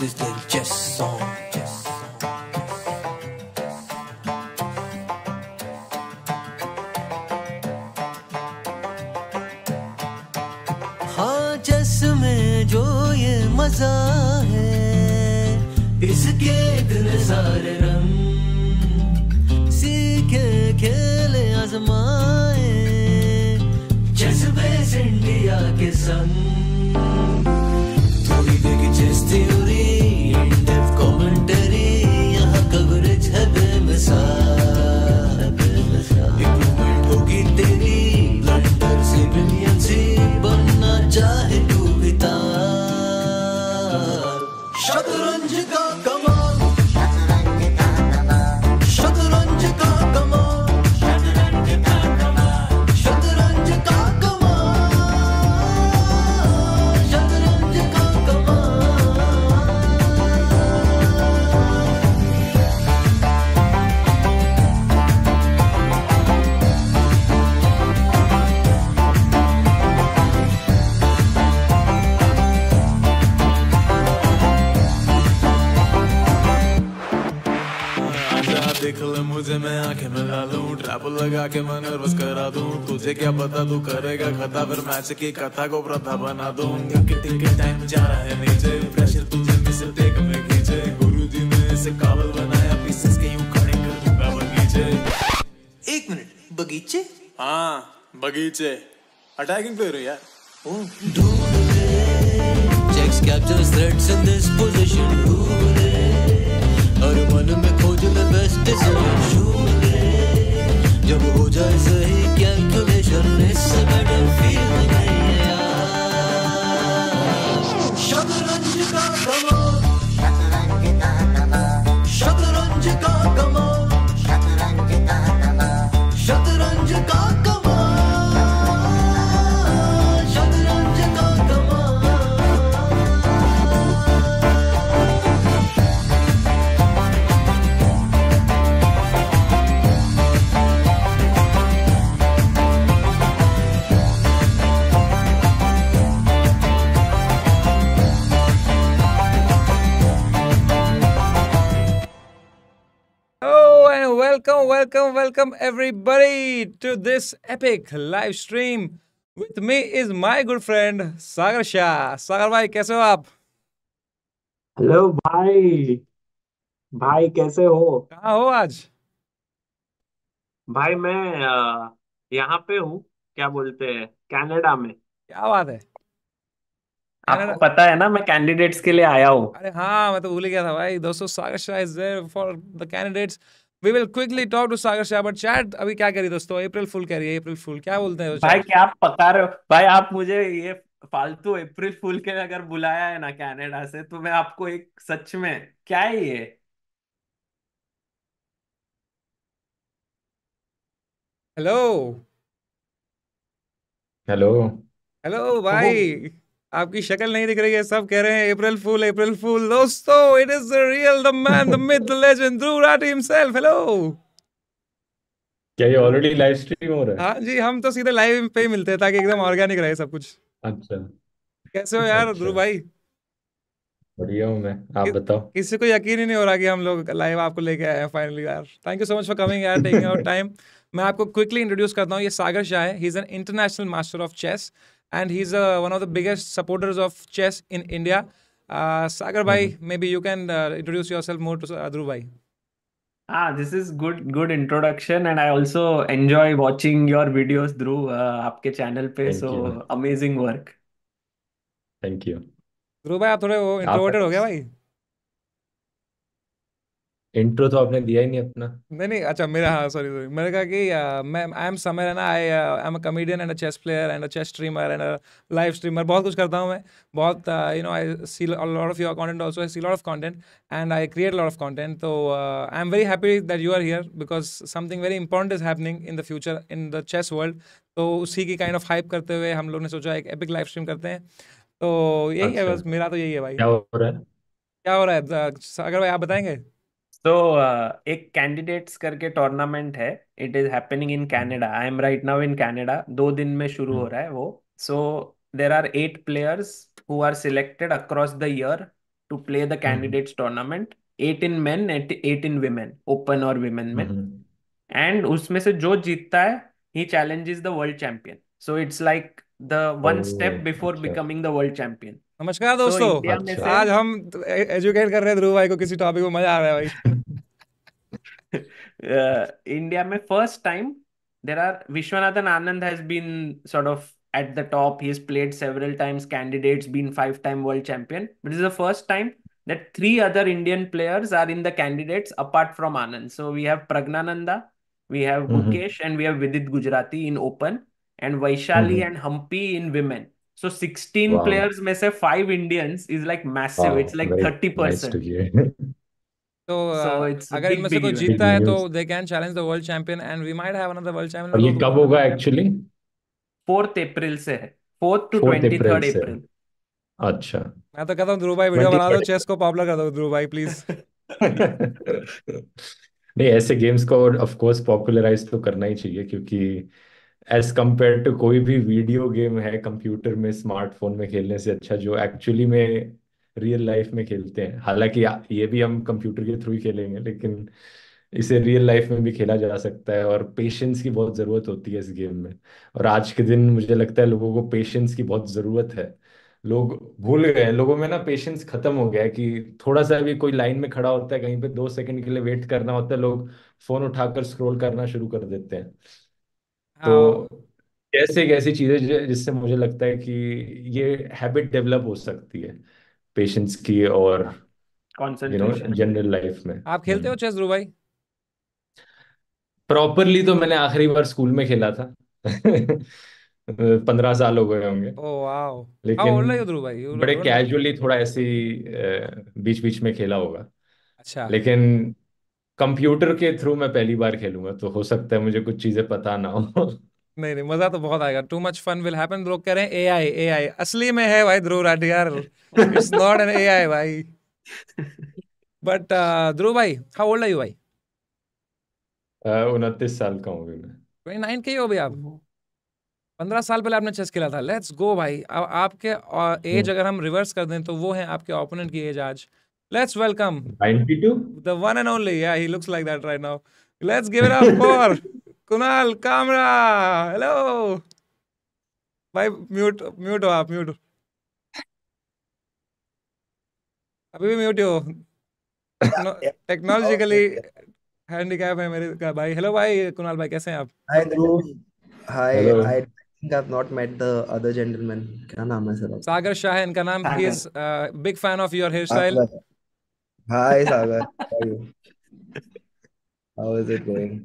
sizleri kes son kes. हाँ जिसमें जो ये मजा है इसके दिल सारे रंग सीखे खेले आजमाए जज्बे इंडिया के संग करा दूं तुझे क्या पता तू करेगा खता फिर मैच की कथा को प्रथा बना दूं कितने के टाइम जा रहा है नीचे प्रेशर तुझे किस टेक में खींचे गुरु जी ने इसे काबल बनाया पीसेस के यूं खड़े कर दूंगा बगीचे एक मिनट बगीचे हाँ बगीचे अटैकिंग प्लेयर हूँ यार Checks captures threats in this position. Hoorray! और मन में खोज the best decision. जब हो जाए सही कैलकुलेशन इससे बेटर फील नहीं आया welcome welcome welcome everybody to this epic live stream with me is my good friend Sagar Shah. Sagar भाई कैसे हो आप? हेलो भाई. भाई कैसे हो? कहाँ हो आज? भाई मैं यहाँ पे हूँ क्या बोलते हैं कनाडा में क्या बात है? आपको पता है ना मैं कैंडिडेट्स के लिए आया हूँ अरे हाँ मैं तो भूल गया था भाई दोस्तों Sagar Shah is there for the candidates we will quickly talk to Sagar Shah but chat अभी क्या करी दोस्तों अप्रैल फुल कह रही है अप्रैल फुल क्या बोलते हैं भाई क्या आप पका रहे हो भाई आप मुझे ये फालतू अप्रैल फुल के अगर बुलाया है ना कनाडा से तो मैं आपको एक सच में क्या है ये हेलो हेलो हेलो भाई आपकी शक्ल नहीं दिख रही है सब कह रहे हैं अप्रैल फूल अप्रैल फूल दोस्तों it is the real the man the myth the legend Dhruv Rathee himself hello क्या ये ऑलरेडी लाइव स्ट्रीम हो रहा है हां जी हम तो सीधे लाइव पे ही मिलते हैं ताकि एकदम ऑर्गेनिक रहे सब कुछ अच्छा कैसे हो यार ध्रुव अच्छा। भाई बढ़िया हूँ मैं आप कि, बताओ किसी को यकीन ही नहीं हो रहा कि हम लोग लाइव आपको लेके आए हैं फाइनली यार thank you so much for coming यार टेकिंग आवर टाइम मैं आपको क्विकली इंट्रोड्यूस करता हूँ ये सागर शाह है he is an international master of chess and he's uh, one of the biggest supporters of chess in India. Uh, Sagar Bhai, mm -hmm. maybe you can uh, introduce yourself more to Adru Bhai. Ah, this is good good introduction, and I also enjoy watching your videos, Dhru, uh, channel so you. amazing work. Thank you. Dhru Bhai, आप थोड़े introverted हो intro तो आपने दिया ही नहीं अपना नहीं नहीं अच्छा मेरा हाँ सॉरी सॉरी मैंने कहा कि मैं आई एम समर है ना I I am a comedian and a chess player and a chess streamer and a live streamer बहुत कुछ करता हूँ मैं बहुत you know I see lot of your content also I see lot of content and I create lot of content तो I am very happy that you are here because something very important is happening in the future in the chess world तो उसी की kind of hype करते हुए हम लोग ने सोचा एक एपिक लाइव स्ट्रीम करते हैं तो यही अच्छा। है बस मेरा तो यही है भाई क्या हो रहा है क्या हो रहा है अगर भाई आप बताएंगे So uh, एक कैंडिडेट्स करके टूर्नामेंट है it is happening in Canada I am right now in Canada दो दिन में शुरू हो हम्म। रहा है वो so there are eight players who are selected across the year to play the candidates tournament eight in men eight in women open और women में एंड हम्म। उसमें से जो जीतता है ही challenge is the world champion so it's like the one step before becoming the world champion नमस्कार दोस्तों so, अच्छा। आज हम एजुकेट कर रहे हैं ध्रुव भाई को किसी टॉपिक में मजा आ रहा है भाई इंडिया में first time there are Viswanathan Anand has been sort of at the top. He's played several times, candidates, been five time world champion. But it's the first time that three other Indian players are in the candidates apart from Anand. So we have Pragnananda, we have mm-hmm. Bukesh, and we have Vidit Gujarati in open, and Vaishali mm-hmm. and Hampi in women. So 16 wow. players may say five Indians is like massive. Wow. It's like Very 30%. Nice to hear. तो so uh, अगर इनमें से कोई जीतता है तो they can challenge the world champion and we might have another world champion और ये कब होगा एक्चुअली 4th अप्रैल से है 4th टू 23rd अप्रैल अच्छा मैं तो कहता हूँ ध्रुव भाई वीडियो बना दो चेस को पॉपुलर कर दो ध्रुव भाई प्लीज नहीं ऐसे गेम्स को और ऑफ कोर्स पॉपुलराइज तो करना ही चाहिए क्योंकि एज कम्पेयर टू कोई भी वीडियो गेम है कंप्यूटर में स्मार्टफोन में खेलने से अच्छा जो एक्चुअली में रियल लाइफ में खेलते हैं हालांकि ये भी हम कंप्यूटर के थ्रू ही खेलेंगे लेकिन इसे रियल लाइफ में भी खेला जा सकता है और पेशेंस की बहुत ज़रूरत होती है इस गेम में और आज के दिन मुझे लगता है लोगों को पेशेंस की बहुत ज़रूरत है लोग भूल गए हैं लोगों में ना पेशेंस खत्म हो गया है कि थोड़ा सा भी कोई लाइन में खड़ा होता है कहीं पे दो सेकंड के लिए वेट करना होता है लोग फोन उठाकर स्क्रॉल करना शुरू कर देते हैं तो हाँ तो कैसे एक ऐसी चीज है जिससे मुझे लगता है कि ये हैबिट डेवलप हो सकती है पेशेंस की और you know concentration general life में आप खेलते हो हम्म चेस ध्रुव भाई प्रॉपरली तो मैंने आखिरी बार स्कूल में खेला था पंद्रह साल हो गए होंगे ओ वाओ हाउ लेकिन ओल्ड आर यू ध्रुव भाई यू बड़े डोंट कैजुअली थोड़ा ऐसे बीच बीच में खेला होगा अच्छा लेकिन कंप्यूटर के थ्रू मैं पहली बार खेलूंगा तो हो सकता है मुझे कुछ चीजें पता ना हो नहीं नहीं मजा तो बहुत आएगा too much fun will happen लोग कह रहे हैं एआई एआई असली में है भाई ध्रुव राठी यार इट्स नॉट एन एआई भाई बट uh, ध्रुव भाई हाउ ओल्ड आर यू भाई उनतीस साल का हूँ मैं ट्वेंटी नाइन के ही हो भाई आप पंद्रह साल पहले आपने चेस खेला था लेट्स गो भाई अब आपके एज हम्म। अगर हम रिवर्स कर दें तो वो है आपके ओपोनेंट की एज आज Let's welcome 92. The one and only. Yeah, he looks like that right now. Let's give it up for Kunal Kamra. Hello. भाई म्यूट म्यूट हो आप म्यूट अभी भी म्यूट हो टेक्नोलॉजिकली हैंडीकैप है मेरे भाई हेलो भाई कुणाल भाई कैसे हैं आप हाय ध्रुव हाय आई think I've not met the other gentleman. क्या नाम है सर? सागर शाह इनका नाम. He is a uh, big fan of your hairstyle. Hi Sagar how is it going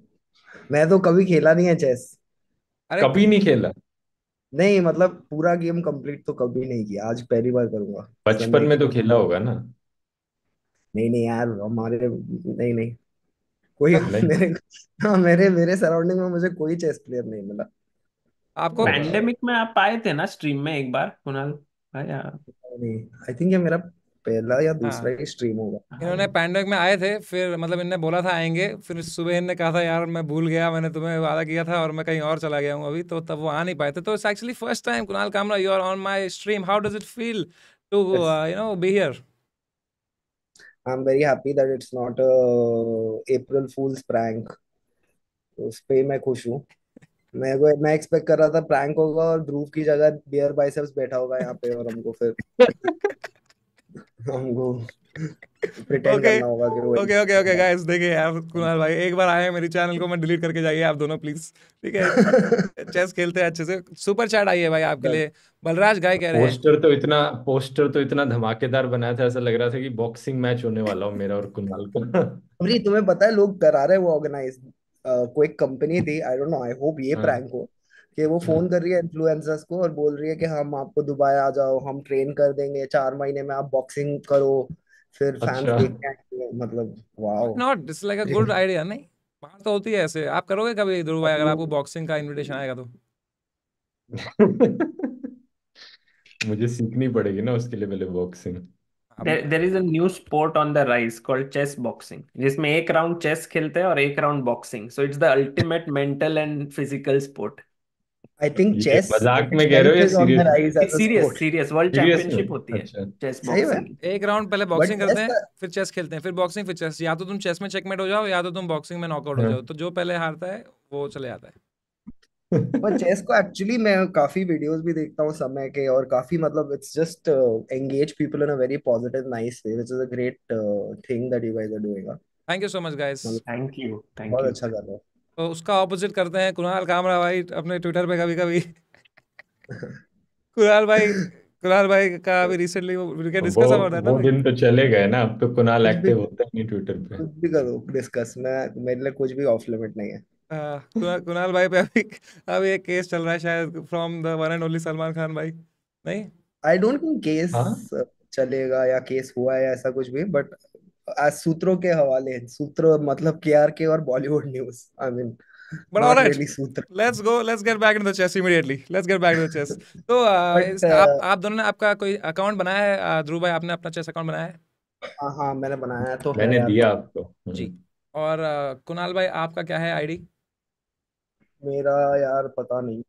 मैं तो कभी खेला नहीं है चेस अरे कभी नहीं खेला नहीं मतलब पूरा गेम कंप्लीट तो कभी नहीं किया आज पहली बार करूंगा बचपन संडे में तो खेला होगा ना नहीं नहीं यार हमारे नहीं नहीं कोई Online? मेरे हाँ मेरे मेरे सराउंडिंग में मुझे कोई चेस प्लेयर नहीं मिला आपको पैंडेमिक में आप आए थे ना स्ट्रीम में एक बार कुणाल भाई आई थिंक ये मेरा पहला या दूसरा हाँ। ही स्ट्रीम होगा इन्होंने पैंडमिक में आए थे फिर मतलब इनने बोला था आएंगे फिर सुबह इनने कहा था यार मैं भूल गया मैंने तुम्हें वादा किया था और मैं कहीं और चला गया हूँ अभी तो तब वो आ नहीं पाए थे तो it's actually first time Kunal Kamra you are on my stream how does it feel to you know be here I I'm very happy that it's not a uh, April Fool's prank. उस पे मैं खुश हूँ मैं को मैं एक्सपेक्ट कर रहा था प्रैंक होगा और ध्रुव की जगह बियर बाइसेप्स बैठा होगा यहाँ पे और हमको फिर ओके ओके ओके गाइस देखिए आप कुणाल भाई एक बार आए हैं मेरे चैनल को मैं डिलीट करके जाइए आप दोनों प्लीज ठीक है चेस खेलते हैं अच्छे से सुपर चैट आई है भाई आपके लिए बलराज गाय कह रहे हैं पोस्टर तो इतना पोस्टर तो इतना धमाकेदार बनाया था ऐसा लग रहा था कि बॉक्सिंग मैच होने वाला हो मेरा और कुणाल का अभी तुम्हें पता है लोग करा रहे वो ऑर्गेनाइज कोई कंपनी थी I don't know I hope ये प्रैंक हाँ। हो कि वो हम्म। फोन कर रही है इन्फ्लुएंसर्स को और बोल रही है कि हम आपको दुबई आ जाओ हम ट्रेन कर देंगे चार महीने में आप बॉक्सिंग करो फिर फैंस अच्छा। देख के मतलब wow not this like a good idea नहीं बात तो होती है ऐसे आप करोगे कभी दुबई अगर आपको बॉक्सिंग का इनविटेशन आएगा तो मुझे सीखनी पड़ेगी ना उसके लिए पहले boxing there is is sport on the rise called chess boxing जिसमें एक राउंड चेस खेलते हैं और एक round boxing so it's the ultimate mental and physical sport I think chess मजाक में कह रहे हो या serious serious serious world championship होती है चेस अच्छा। बॉक्सिंग एक राउंड पहले बॉक्सिंग करते हैं फिर चेस खेलते हैं फिर बॉक्सिंग फिर चेस या तो तुम चेस में चेकमेट हो जाओ या तो तुम बॉक्सिंग में नॉकआउट हो हाँ। जाओ तो जो पहले हारता है वो चले जाता है पर चेस को एक्चुअली मैं काफी वीडियोस भी देखता हूँ समय के और काफी मतलब it's just engage people in a very positive nice way which is a great thing that you guys are doing thank you so much guys thank you thank you बहुत अच्छा कर रहे हो तो उसका ऑपोजिट करते हैं कुणाल कामरा भाई अपने ट्विटर पे कभी कभी कुणाल भाई कुणाल भाई का अभी रिसेंटली उनका डिस्कस हो रहा था वो दिन तो चले गए ना अब तो कुणाल एक्टिव होते हैं नहीं ट्विटर पे कुछ भी करो डिस्कस मैं मेरे लिए कुछ भी ऑफ लिमिट नहीं है कुणाल कुणाल भाई पे अभी अभी एक केस चल रहा है शायद from the one and only Salman Khan भाई नहीं आई डोंट थिंक केस चलेगा या केस हुआ है ऐसा कुछ भी बट आज सूत्रों के हवाले सूत्र मतलब के और Bollywood news I mean But all right, really let's go. Let's get back into the chess immediately. Let's get back into the chess. तो आप uh, आप दोनों ने आपका कोई अकाउंट बनाया है ध्रुव भाई आपने अपना चेस अकाउंट बनाया है हाँ, हाँ मैंने बनाया है तो मैंने दिया आपको हम्म। जी और कुणाल भाई आपका क्या है आईडी मेरा यार पता नहीं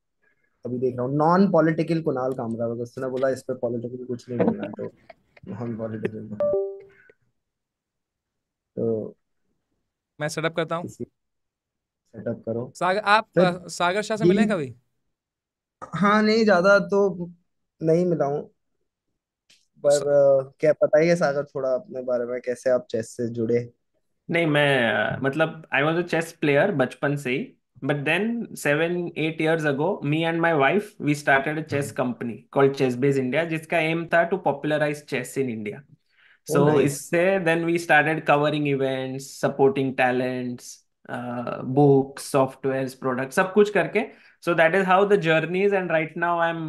अभी देख रहा हूँ नॉन पॉलिटिकल कुणाल कामरा उसने बोला इस पे पॉलिटिकल कुछ नहीं बोलना तो नॉन पॉलिटिकल मैं सेटअप करता हूँ सेटअप करो सागर आप सर, सागर शाह से मिले कभी हाँ नहीं ज्यादा तो नहीं मिला हूँ पर स- क्या पता ही है सागर थोड़ा अपने बारे में कैसे आप चेस से जुड़े नहीं मैं मतलब I was a chess player बचपन से ही but then seven eight years ago me and my wife we started a chess company called chess base India जिसका एम था to popularize chess in India So oh, nice. इससे then we started covering events, supporting talents, uh, books, softwares, products, सब कुछ करके. So that is how the journey is and right now I'm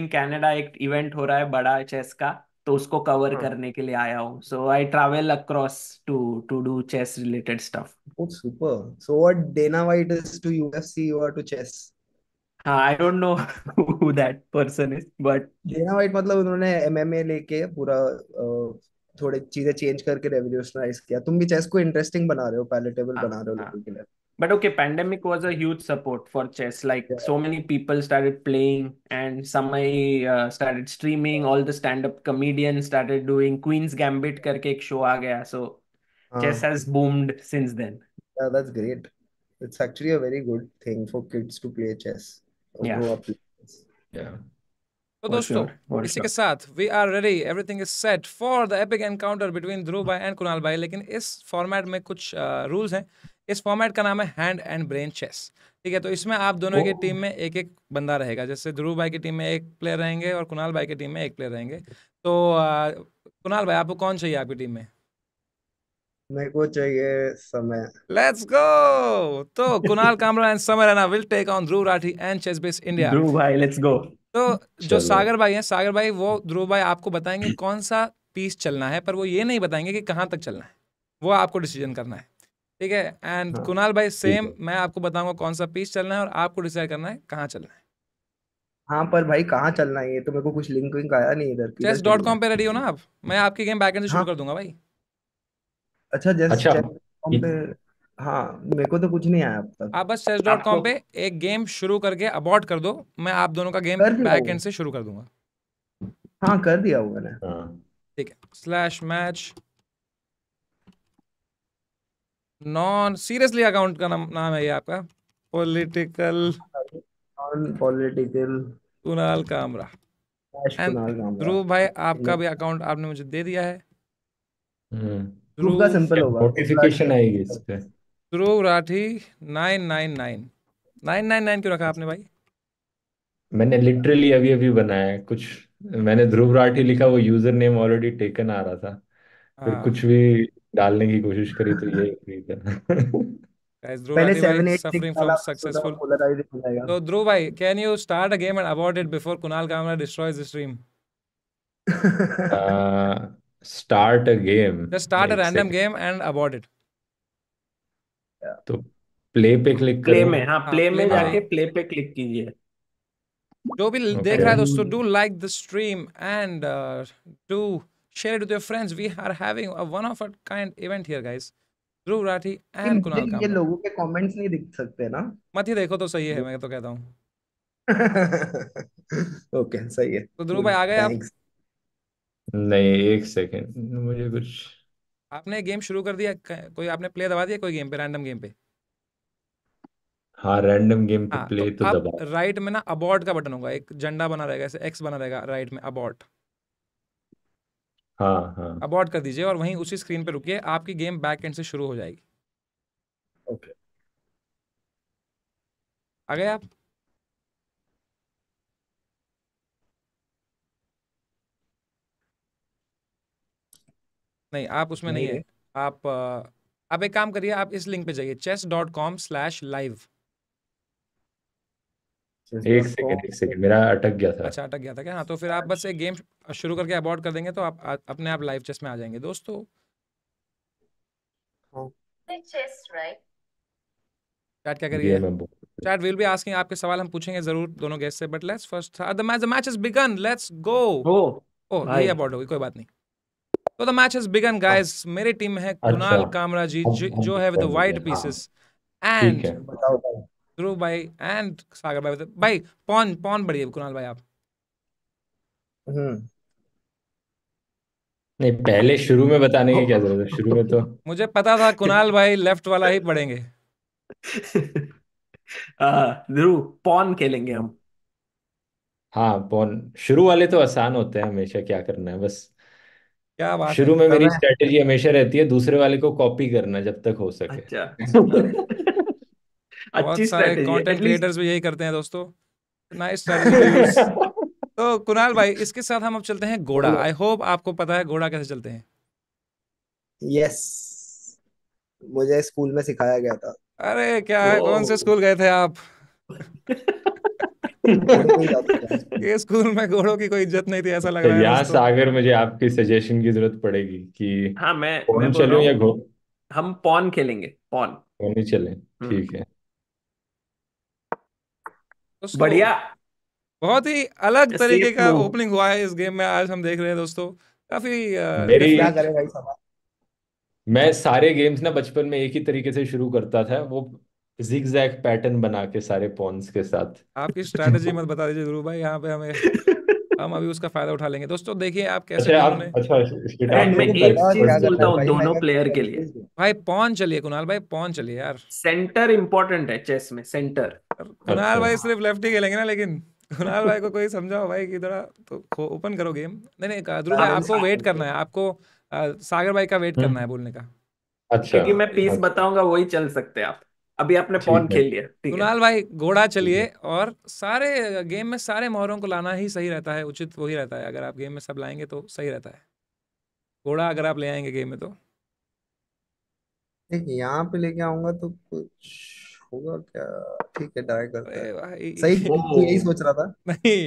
in Canada एक event हो रहा है बड़ा chess का तो उसको cover हाँ. करने के लिए आया हूँ so I travel across to to do chess related stuff oh super so what Dana White is to UFC और टू चेस हाँ I don't know who that person is but Dana White मतलब उन्होंने MMA लेके पूरा uh, थोड़ी चीजें change करके revolutionise किया तुम भी चेस को इंटरेस्टिंग बना रहे हो पैलेटेबल बना रहे हो लोगों के लिए but okay pandemic was a huge support for chess like yeah. so many people started playing and somebody uh, started streaming all the stand up comedians started doing queen's gambit karke ek show aa gaya so uh, chess has boomed since then yeah that's great it's actually a very good thing for kids to play chess yeah yeah तो दोस्तों इसी के साथ we are ready everything is set for the epic encounter between Dhruv भाई and Kunal भाई लेकिन इस format में कुछ रूल्स uh, हैं इस फॉर्मेट का नाम है हैंड एंड ब्रेन चेस ठीक है तो इसमें आप दोनों oh. की टीम में एक एक बंदा रहेगा जैसे ध्रुव भाई की टीम में एक प्लेयर रहेंगे और कुणाल भाई की टीम में एक प्लेयर रहेंगे तो uh, कुणाल भाई आपको कौन चाहिए आपकी टीम में मेरे को चाहिए समय लेट्स गो तो Kunal Kamra and Samay Raina will take on Dhruv Rathee and chess base India Dhruv भाई लेट्स गो तो जो सागर भाई हैं सागर भाई वो ध्रुव भाई आपको बताएंगे कौन सा पीस चलना है पर वो ये नहीं बताएंगे कि कहाँ तक चलना है वो आपको डिसीजन करना है ठीक है एंड हाँ, कुणाल भाई सेम मैं आपको बताऊंगा कौन सा पीस चलना है और आपको डिसाइड करना है कहाँ चलना है हाँ पर भाई कहाँ चलना है ये तो मेरे को कुछ लिंक विंक आया नहीं इधर चेस डॉट कॉम पे रेडी हो ना आप मैं आपकी गेम बैकएंड से हाँ। शुरू कर दूंगा भाई अच्छा जैसे अच्छा हाँ मेरे को तो कुछ नहीं आया अब तक आप बस चेस डॉट कॉम पे एक गेम शुरू करके अबॉर्ट कर दो मैं आप दोनों का गेम बैक एंड से शुरू कर दूंगा हाँ कर दिया वो मैंने हाँ। ठीक है slash match non seriously account का नाम नाम है ये आपका political non political Kunal Kamra Dhruv भाई आपका mm. भी अकाउंट आपने मुझे दे दिया है ध्रुव mm. का सिंपल होगा नोटिफिकेशन आएगी इस पे Dhruv Rathee nine nine nine nine nine nine क्यों रखा आपने भाई मैंने लिटरली अभी अभी बनाया है कुछ मैंने ध्रुव राठी लिखा वो यूजर नेम ऑलरेडी टेकन आ रहा था फिर हाँ। कुछ भी डालने की कोशिश करी तो ये तो ध्रुव भाई can you start a game and abort it before Kunal Kamra destroys stream start a game just start a random game and abort it तो प्ले पे क्लिक प्ले करो में हाँ प्ले हाँ, में जाके प्ले हाँ। पे क्लिक कीजिए जो भी okay. देख रहा है दोस्तों do like the stream and do share it with your friends we are having a one of a kind event here guys Dhruv Rathee and Kunal Kamra ये लोगों के कमेंट्स नहीं दिख सकते ना मत ही देखो तो सही है मैं तो कहता हूँ ओके सही है तो ध्रुव भाई आ गए आप नहीं एक सेकंड मुझे कुछ आपने गेम शुरू कर दिया कोई आपने प्ले दबा दिया कोई गेम पे रैंडम गेम पे हाँ रैंडम गेम पे हाँ, प्ले तो, तो दबा राइट में ना अबॉर्ट का बटन होगा एक झंडा बना रहेगा ऐसे एक्स बना रहेगा राइट में अबॉर्ट हाँ हाँ अबॉर्ट कर दीजिए और वहीं उसी स्क्रीन पे रुकिए आपकी गेम बैक एंड से शुरू हो जाएगी ओके okay. आ गए आप नहीं आप उसमें नहीं, नहीं है आप आप एक काम करिए आप इस लिंक पे जाइए chess dot com slash live एक सेकंड एक सेकंड मेरा अटक गया था अच्छा अटक गया था क्या हाँ तो फिर आप बस एक गेम शुरू करके अबॉर्ड कर देंगे तो आप आ, अपने आप लाइव चेस में आ जाएंगे दोस्तों चेस राइट चैट क्या करिए चैट विल बी आस्किंग आपके सवाल हम पूछेंगे जरूर दोनों गेस्ट से but let's first the match is begun let's go oh ये अबॉर्ड हो गई कोई बात नहीं तो the match has begun, हाँ। guys. मेरे टीम है अच्छा। कुणाल कामरा जी हाँ, हाँ, जो है with white pieces and Dhruv भाई एंड सागर भाई भाई पॉन पॉन बढ़िया कुणाल भाई आप हम्म। नहीं पहले शुरू में बताने की क्या जरूरत है शुरू में तो मुझे पता था कुणाल भाई लेफ्ट वाला ही पढ़ेंगे ध्रुव पॉन खेलेंगे हम हाँ पॉन शुरू वाले तो आसान होते हैं हमेशा क्या करना है बस क्या बात शुरू में मतलब मेरी स्ट्रेटेजी हमेशा रहती है दूसरे वाले को कॉपी करना जब तक हो सके अच्छा अच्छी सारे स्ट्रेटेजी कंटेंट क्रिएटर्स भी यही करते हैं दोस्तों नाइस रिव्यूज तो कुणाल भाई इसके साथ हम अब चलते हैं घोड़ा आई होप आपको पता है घोड़ा कैसे चलते हैं यस मुझे स्कूल में सिखाया गया था अरे क्या है तो कौन से स्कूल गए थे आप ये स्कूल में घोड़ों की कोई इज्जत नहीं थी ऐसा लग तो रहा है यहाँ सागर मुझे आपकी सजेशन की जरूरत पड़ेगी कि हाँ मैं पॉन चलो या घो हम पॉन खेलेंगे पॉन पौन ही चले हम्म। ठीक है दोस्तों बढ़िया बहुत ही अलग तरीके का ओपनिंग हुआ है इस गेम में आज हम देख रहे हैं दोस्तों काफी मेरी क्या करें भाई मैं सारे गेम्स ना बचपन में एक ही तरीके से शुरू करता था वो जिग पैटर्न बना के सारे पॉन्स के साथ आपकी स्ट्रैटेजी मत बता दीजिए ध्रुव भाई यहाँ पे हमें हम अभी उसका फायदा उठा लेंगे दोस्तों देखिए आप कैसे अच्छा, आप, अच्छा, एंड में एक चीज बोलता हूँ दोनों प्लेयर के लिए भाई पॉन चलिए कुणाल भाई पॉन चलिए यार सेंटर इंपॉर्टेंट है चेस में सेंटर कुणाल अच्छा। भाई सिर्फ लेफ्ट ही खेलेंगे ना लेकिन कुणाल भाई को कोई समझाओ भाई कि थोड़ा तो ओपन करो गेम नहीं नहीं ध्रुव भाई आपको वेट करना है आपको सागर भाई का वेट हम्म। करना है बोलने का अच्छा क्योंकि मैं पीस अच्छा। बताऊंगा वही चल सकते हैं आप अभी आपने पॉन खेल लिया कुणाल भाई घोड़ा चलिए और सारे गेम में सारे मोहरों को लाना ही सही रहता है उचित वही रहता है अगर आप गेम में सब लाएंगे तो सही रहता है घोड़ा अगर आप ले आएंगे गेम में तो यहाँ पे लेके आऊंगा तो कुछ होगा क्या ठीक है ट्राई करते हैं सही यही सोच रहा था नहीं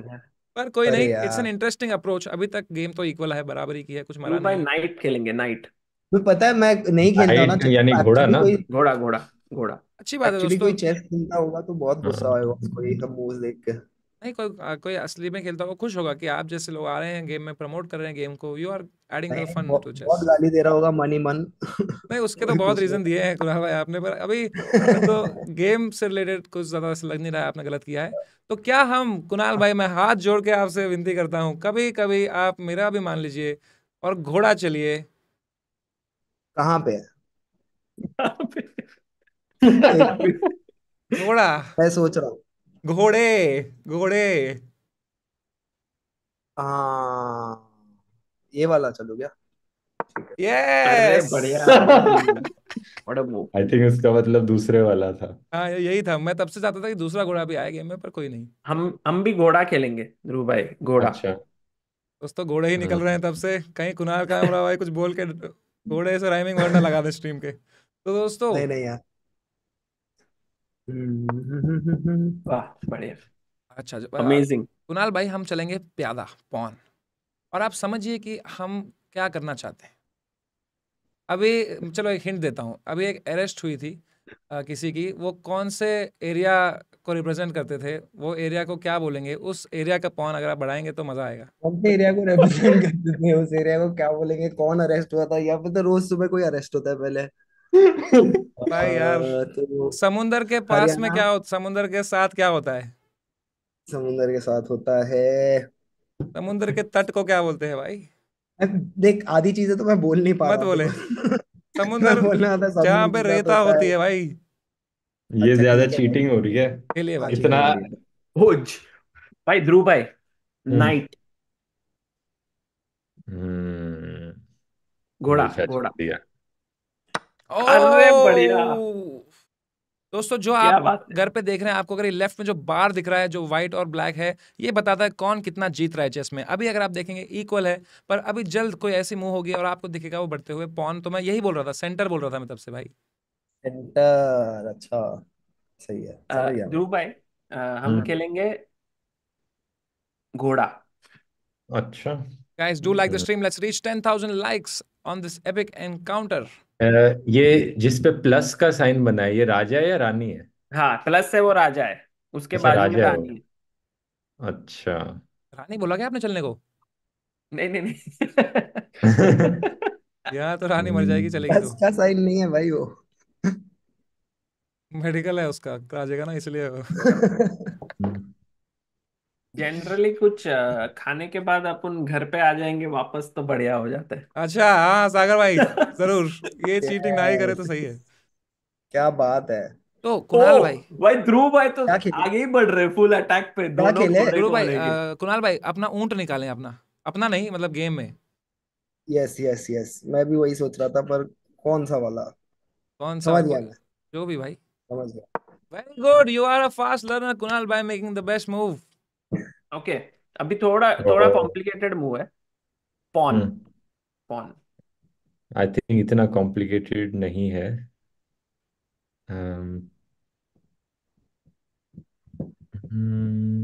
पर कोई नहीं इट्स एन इंटरेस्टिंग अप्रोच अभी तक गेम तो इक्वल है बराबरी की है कुछ मरा भाई नाइट खेलेंगे नाइट तो पता है मैं नहीं खेलता ना यानी घोड़ा ना घोड़ा घोड़ा घोड़ा अच्छी बात Actually है दोस्तों कोई चेस खेलता होगा तो बहुत गुस्सा हाँ। आएगा उसको ये सब मूव देख के नहीं कोई कोई असली में खेलता होगा खुश होगा कि आप जैसे लोग आ रहे हैं गेम में प्रमोट कर रहे हैं गेम को you are adding the fun to chess बहुत गाली दे रहा होगा मन ही मन नहीं उसके तो बहुत रीजन दिए हैं कुराह भाई आपने पर अभी तो गेम से रिलेटेड कुछ ज्यादा ऐसा लग नहीं रहा है आपने गलत किया है तो क्या हम कुणाल भाई मैं हाथ जोड़ के आपसे विनती करता हूँ कभी कभी आप मेरा भी मान लीजिए और घोड़ा चलिए कहाँ पे घोड़ा मैं सोच रहा हूँ घोड़े घोड़े हाँ ये वाला चलो क्या ठीक है अरे यस बढ़िया what a move I think इसका मतलब दूसरे वाला था हाँ यही था मैं तब से चाहता था कि दूसरा घोड़ा भी आए गेम में पर कोई नहीं हम हम भी घोड़ा खेलेंगे ध्रुव भाई घोड़ा अच्छा उस तो घोड़े ही हाँ। निकल रहे हैं तब से कहीं कुनाल कामरा भाई कुछ बोल के घोड़े से राइमिंग वर्ड ना लगा दे स्ट्रीम के तो दोस्तों नहीं नहीं यार वाह अच्छा जो अमेजिंग कुणाल भाई हम चलेंगे प्यादा पॉन और आप समझिए कि हम क्या करना चाहते हैं अभी चलो एक हिंट देता हूँ अभी एक अरेस्ट हुई थी आ, किसी की वो कौन से एरिया को रिप्रेजेंट करते थे वो एरिया को क्या बोलेंगे उस एरिया का पॉन अगर आप बढ़ाएंगे तो मजा आएगा कौन से एरिया को रिप्रेजेंट करते थे उस एरिया को क्या बोलेंगे कौन अरेस्ट हुआ था या फिर तो रोज सुबह कोई अरेस्ट होता है पहले भाई यार हाँ, तो समुंदर के पास में क्या होता समुंदर के साथ क्या होता है समुंदर के साथ होता है समुंदर के तट को क्या बोलते हैं भाई देख आधी चीजें तो मैं बोल नहीं पा मत रहा बोले समुंदर बोलना था जहाँ पे साथ रेता होती है, है भाई ये अच्छा ज्यादा ठीक है चीटिंग हो रही है चलिए भाई चीटिंग इतना रही भोज भाई ध्रुव भाई नाइट हम्म। हम्म। घोड़ा अच्छा, अच्छा, घोड़ा दिया अरे बढ़िया दोस्तों जो आप घर पे देख रहे हैं आपको अगर लेफ्ट में जो बार दिख रहा है जो व्हाइट और ब्लैक है ये बताता है कौन कितना जीत रहा है चेस में अभी अगर आप देखेंगे इक्वल है पर अभी जल्द कोई ऐसी मूव होगी और आपको दिखेगा वो बढ़ते हुए पॉन तो मैं यही बोल रहा था सेंटर बोल रहा था मैं तब से भाई सेंटर अच्छा सही है ध्रुव भाई हम हम्म। खेलेंगे घोड़ा अच्छा guys do like the stream let's reach 10000 likes on this epic encounter ये जिस पे प्लस का साइन बना है ये राजा है या रानी है हाँ प्लस है वो राजा है उसके अच्छा बाजू में राजा है वो रानी है अच्छा रानी बोला क्या आपने चलने को नहीं नहीं नहीं यार तो रानी मर जाएगी चलेगी तो का साइन नहीं है भाई वो मेडिकल है उसका तो आ जाएगा ना इसलिए जनरली कुछ खाने के बाद अपन घर पे आ जाएंगे वापस तो बढ़िया हो जाता है अच्छा हाँ सागर भाई जरूर ये चीटिंग ना ही करे तो सही है क्या बात है तो कुणाल भाई भाई ध्रुव भाई तो आगे ही बढ़ रहे फुल अटैक पे दोनों खेले ध्रुव भाई कुणाल भाई अपना ऊंट निकालें अपना अपना नहीं मतलब गेम में यस यस यस मैं भी वही सोच रहा था पर कौन सा वाला कौन सा समझ गया जो भी भाई समझ गया very good you are a fast learner Kunal भाई making the best move okay okay. अभी थोड़ा थोड़ा कॉम्प्लिकेटेड मूव है पॉन पॉन आई थिंक इतना कॉम्प्लिकेटेड नहीं है um, hmm।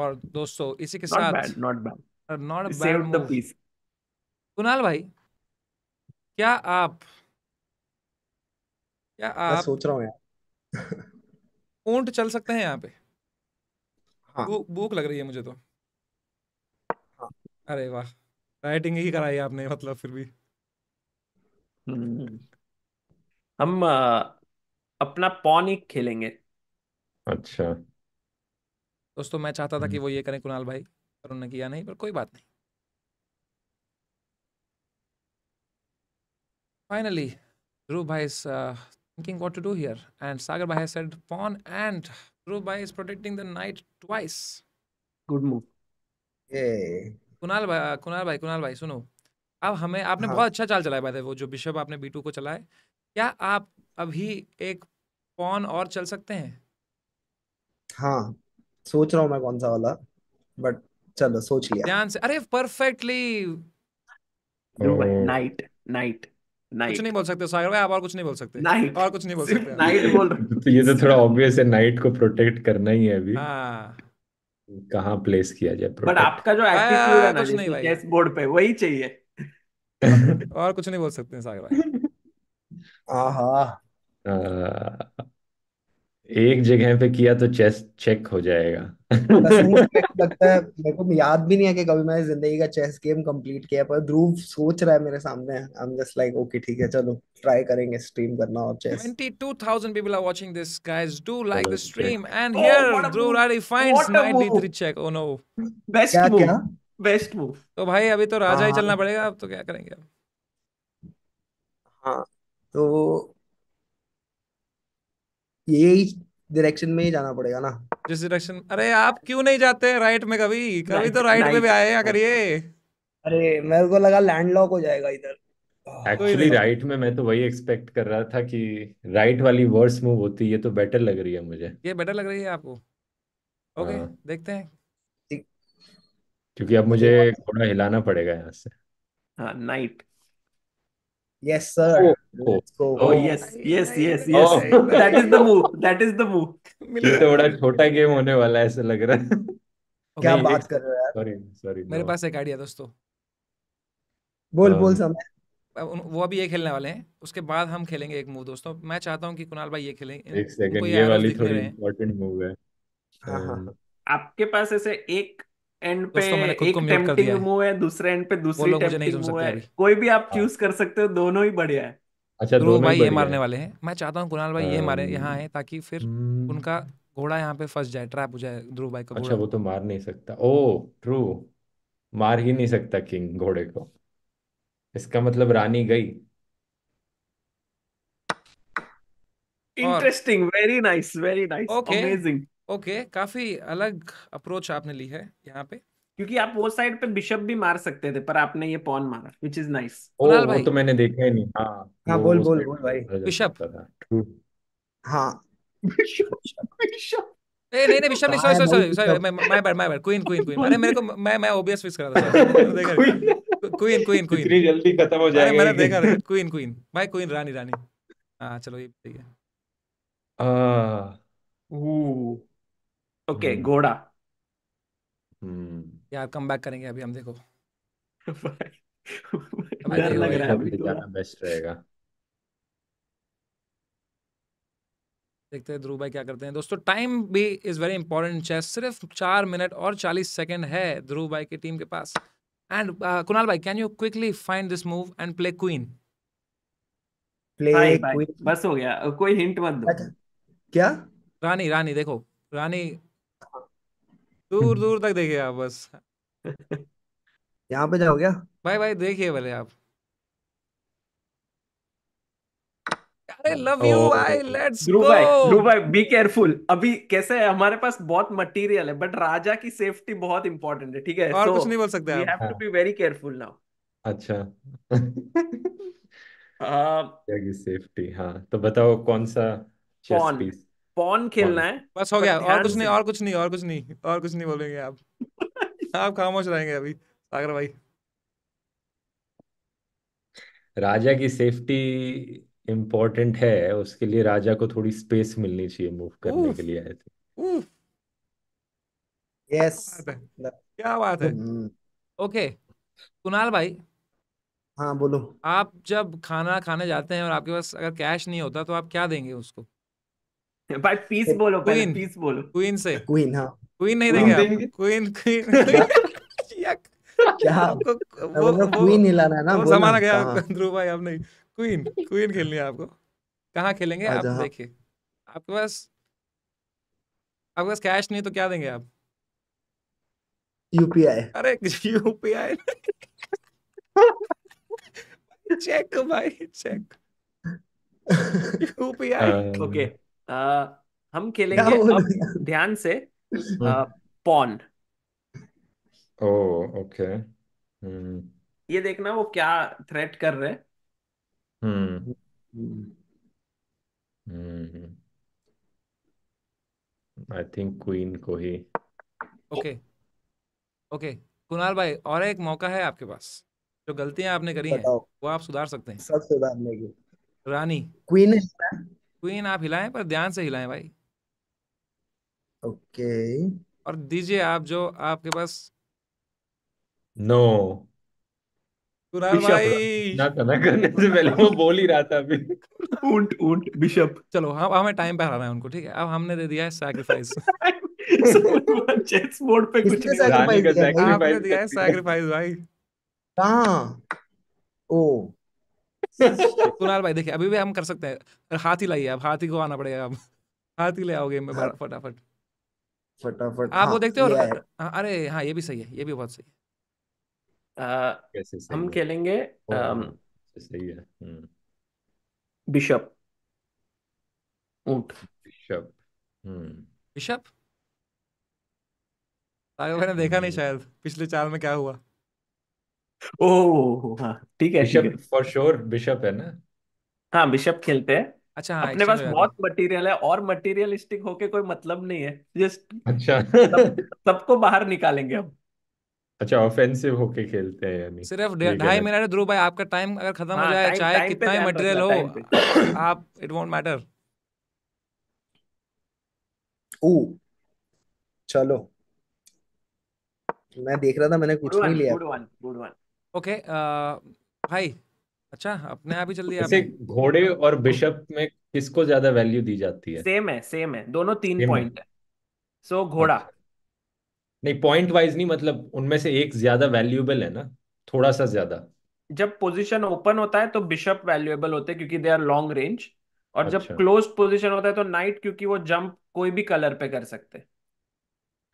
और दोस्तों इसी के साथ not bad not bad Kunal भाई क्या आप क्या आप सोच रहा हूँ यार ऊंट चल सकते हैं यहाँ पे हाँ। भूख लग रही है मुझे तो हाँ। अरे वाह राइटिंग ही कराई आपने मतलब फिर भी हम्म। हम अपना पॉन ही खेलेंगे अच्छा दोस्तों मैं चाहता था कि हम्म। वो ये करें कुणाल भाई पर उन्होंने किया नहीं पर कोई बात नहीं फाइनली ध्रुव भाई thinking what to do here. And Sagar Bhai said pawn and Dhruv Bhai is protecting the knight twice. Good move. Yay. Kunal भाई कुणाल भाई कुणाल भाई सुनो अब हमें आपने हाँ. बहुत अच्छा चाल चलाया भाई वो जो बिशप आपने बी को चलाए क्या आप अभी एक पॉन और चल सकते हैं हाँ सोच रहा हूँ मैं कौन सा वाला बट चलो सोच लिया ध्यान से अरे परफेक्टली नाइट नाइट कुछ नहीं बोल सकते सागर भाई आप और कुछ नहीं बोल सकते नाइट और कुछ नहीं बोल सकते नाइट बोल तो ये तो थोड़ा ऑब्वियस है नाइट को प्रोटेक्ट करना ही है अभी हाँ। कहाँ प्लेस किया जाए बट आपका जो एटीट्यूड है ना कुछ नहीं चेस बोर्ड पे वही चाहिए और कुछ नहीं बोल सकते सागर भाई आहा एक जगह पे किया तो चेस चेक हो जाएगा लगता है मेरे को याद भी नहीं है कि कभी मैंने जिंदगी का चेस गेम कंप्लीट किया पर ध्रुव सोच रहा है मेरे सामने I am just like okay ठीक है चलो ट्राई करेंगे स्ट्रीम करना और chess 22000 people are watching this guys do like the stream and here Dhruv Rathee finds 93 check oh no best move क्या बेस्ट मूव तो भाई अभी तो राजा ही हाँ। चलना पड़ेगा अब तो क्या करेंगे अब हाँ तो यही डायरेक्शन में ही जाना पड़ेगा ना जिस डायरेक्शन अरे आप क्यों नहीं जाते राइट में कभी कभी तो राइट में भी आए अगर ये अरे मेरे को लगा लैंडलॉक हो जाएगा इधर एक्चुअली राइट में मैं तो वही एक्सपेक्ट कर रहा था कि राइट वाली वर्स मूव होती है तो बेटर लग रही है मुझे ये बेटर लग रही है आपको ओके हाँ। देखते हैं क्योंकि अब मुझे थोड़ा हिलाना पड़ेगा यहाँ से हाँ knight Yes, sir. Oh, oh. oh yes, yes, yes, yes. Oh. That is the move. That is the move. ये तो बड़ा छोटा गेम होने वाला है ऐसा लग रहा है क्या बात कर रहे हो यार सॉरी सॉरी मेरे पास एक आइडिया दोस्तों बोल हाँ। बोल समय वो अभी ये खेलने वाले हैं उसके बाद हम खेलेंगे एक मूव दोस्तों मैं चाहता हूं कि कुणाल भाई ये खेलें एक सेकंड ये वाली थोड़ी इंपॉर्टेंट मूव है हाँ, हाँ, um, आपके पास ऐसे एक एंड पे एक टेम्पटिंग मूव है दूसरे एंड पे दूसरी टेम्पटिंग मूव है कोई भी आप चूज हाँ। कर सकते हो दोनों ही बढ़िया है अच्छा ध्रुव भाई ये मारने वाले हैं मैं चाहता हूँ कुणाल भाई ये मारे यहाँ आए ताकि फिर हम्म। उनका घोड़ा यहाँ पे फंस जाए ट्रैप हो जाए ध्रुव भाई का अच्छा वो तो मार नहीं सकता ओ ट्रू मार ही नहीं सकता किंग घोड़े को इसका मतलब रानी गई interesting very nice very nice amazing okay काफी अलग अप्रोच आपने ली है यहाँ पे क्योंकि आप वो साइड पे बिशप भी मार सकते थे पर आपने ये पॉन मारा विच इज नाइस कुणाल भाई तो मैंने देखा ही नहीं हाँ हां बोल बोल बोल भाई बिशप हां बिशप बिशप ए नहीं नहीं बिशप नहीं sorry sorry sorry sorry my bad my bad queen queen queen अरे मेरे को मैं मैं ओबीएस मिस कर रहा था क्वीन क्वीन क्वीन इतनी जल्दी खत्म हो जाएगा मैंने देखा क्वीन क्वीन भाई क्वीन रानी रानी हां चलो ये ठीक है आ ओके हम्म। घोड़ा हम्म। यार कम बैक करेंगे अभी हम देखो डर लग रहा है अभी जाना बेस्ट रहेगा देखते हैं ध्रुव भाई क्या करते हैं दोस्तों टाइम भी इज वेरी इंपॉर्टेंट चेस सिर्फ चार मिनट और चालीस सेकंड है ध्रुव भाई की टीम के पास एंड uh, कुणाल भाई can you quickly find this move and play queen play queen बस हो गया कोई हिंट मत दो अच्छा, क्या रानी रानी देखो रानी दूर दूर तक देखिए आप बस यहाँ पे जाओ क्या भाई भाई देखिए भले आप अरे लव यू भाई लेट्स गो भाई ध्रुव भाई बी केयरफुल अभी कैसे है हमारे पास बहुत मटेरियल है बट राजा की सेफ्टी बहुत इंपॉर्टेंट है ठीक है और so, कुछ नहीं बोल सकते we have to be very careful now अच्छा आ, सेफ्टी uh, हाँ तो बताओ कौन सा चेस पीस पॉन खेलना है बस हो गया और कुछ नहीं और कुछ नहीं और कुछ नहीं और कुछ नहीं बोलेंगे आप आप खामोश रहेंगे अभी सागर भाई राजा की सेफ्टी इम्पोर्टेंट है उसके लिए राजा को थोड़ी स्पेस मिलनी चाहिए मूव करने के लिए आए थे यस क्या बात है ओके hmm। कुणाल भाई हाँ बोलो आप जब खाना खाने जाते हैं और आपके पास अगर कैश नहीं होता तो आप क्या देंगे उसको बट पीस बोलो क्वीन पीस बोलो क्वीन से क्वीन हाँ क्वीन नहीं देंगे क्वीन क्वीन क्या वो क्वीन है ना वो गया हाँ। ध्रुव भाई अब नहीं क्वीन क्वीन खेलनी है आपको कहाँ खेलेंगे आप हाँ। देखिए आपके पास आपके पास कैश नहीं तो क्या देंगे आप यूपीआई अरे यूपीआई चेक भाई चेक यूपीआई ओके हम खेलेंगे अब ध्यान से हाँ। पॉन ओ ओके हम्म। ये देखना वो क्या थ्रेट कर रहे हम्म हम्म आई थिंक क्वीन को ही ओके ओके कुणाल भाई और एक मौका है आपके पास जो गलतियां आपने करी हैं बताओ वो आप सुधार सकते हैं सब सुधारने की रानी क्वीन है क्वीन आप हिलाएं पर ध्यान से हिलाएं भाई ओके okay. और दीजिए आप जो आपके पास नो no. भाई ना करने से पहले वो बोल ही रहा था अभी बिशप चलो हम हाँ, हमें टाइम पे रहे हैं उनको ठीक है अब हमने दे दिया है सैक्रिफाइस चेस बोर्ड पे कुछ सैक्रिफाइस आपने दिया है सैक्रिफाइस भाई ओ कुणाल भाई देखिए अभी भी हम कर सकते हैं हाथी लाइए अब हाथी को आना पड़ेगा अब हाथी ले आओ गेम में हाँ। फटाफट फटाफट आप वो हाँ, देखते हो हाँ, अरे हाँ ये भी सही है ये भी बहुत सही है हम खेलेंगे सही है हम्म। बिशप ऊंट बिशप हम्म। बिशप मैंने देखा नहीं हम्म। शायद पिछले चाल में क्या हुआ ओ हाँ ठीक है ठीक है बिशप फॉर श्योर बिशप है ना हाँ बिशप खेलते हैं अच्छा हाँ अपने एक्चुअली पास हो जाता बहुत मटेरियल है और मटेरियलिस्टिक होके कोई मतलब नहीं है जस्ट अच्छा सब सबको बाहर निकालेंगे हम अच्छा ऑफेंसिव होके खेलते हैं यानी सिर्फ डे- ये ढाई गलत मिनट ध्रुव भाई आपका टाइम अगर खत्म हो हाँ जाए टाइम चाहे टाइम पे कितना ही ध्यान मटेरियल रखना हो टाइम पे आप इट वोंट मैटर ओ चलो मैं देख रहा था मैंने गुड कुछ नहीं लिया good one good one okay uh, भाई अच्छा अपने आप ही जल्दी आप घोड़े और बिशप में किसको ज्यादा वैल्यू दी जाती है सेम है सेम है दोनों तीन पॉइंट है सो घोड़ा अच्छा। नहीं पॉइंट वाइज नहीं मतलब उनमें से एक ज्यादा वैल्यूएबल है ना थोड़ा सा ज्यादा जब पोजीशन ओपन होता है तो बिशप वैल्यूएबल होते हैं क्योंकि दे आर लॉन्ग रेंज और अच्छा। जब क्लोज पोजीशन होता है तो नाइट क्योंकि वो जंप कोई भी कलर पे कर सकते